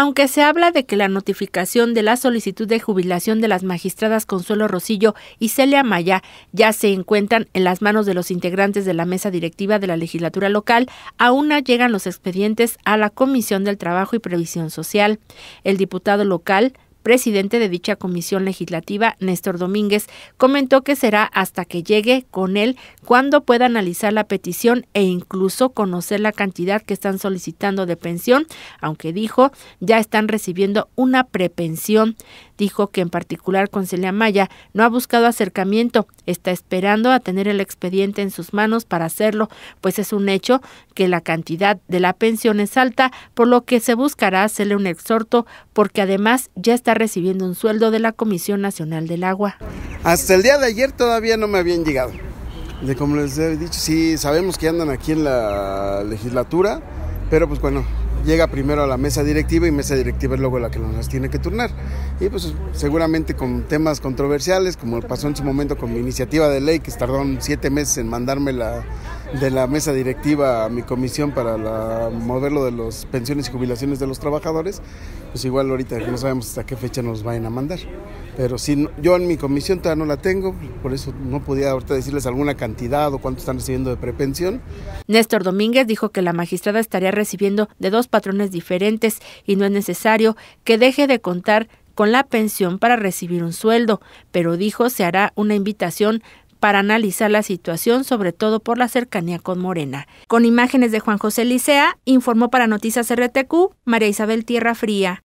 Aunque se habla de que la notificación de la solicitud de jubilación de las magistradas Consuelo Rosillo y Celia Maya ya se encuentran en las manos de los integrantes de la mesa directiva de la legislatura local, aún no llegan los expedientes a la Comisión del Trabajo y Previsión Social. El diputado local, presidente de dicha comisión legislativa, Néstor Domínguez, comentó que será hasta que llegue con él cuando pueda analizar la petición e incluso conocer la cantidad que están solicitando de pensión, aunque dijo ya están recibiendo una prepensión. Dijo que en particular con Celia Maya no ha buscado acercamiento, está esperando a tener el expediente en sus manos para hacerlo, pues es un hecho que la cantidad de la pensión es alta, por lo que se buscará hacerle un exhorto, porque además ya está recibiendo un sueldo de la Comisión Nacional del Agua. Hasta el día de ayer todavía no me habían llegado. De como les he dicho, sí, sabemos que andan aquí en la legislatura, pero pues bueno, llega primero a la mesa directiva y mesa directiva es luego la que nos tiene que turnar. Y pues seguramente con temas controversiales, como pasó en su momento con mi iniciativa de ley, que tardaron siete meses en mandarme la de la mesa directiva a mi comisión para la, moverlo de las pensiones y jubilaciones de los trabajadores, pues igual ahorita que no sabemos hasta qué fecha nos vayan a mandar. Pero si yo en mi comisión todavía no la tengo, por eso no podía ahorita decirles alguna cantidad o cuánto están recibiendo de prepensión. Néstor Domínguez dijo que la magistrada estaría recibiendo de dos patrones diferentes y no es necesario que deje de contar con la pensión para recibir un sueldo, pero dijo se hará una invitación para analizar la situación, sobre todo por la cercanía con Morena. Con imágenes de Juan José Licea, informó para Noticias RTQ María Isabel Tierra Fría.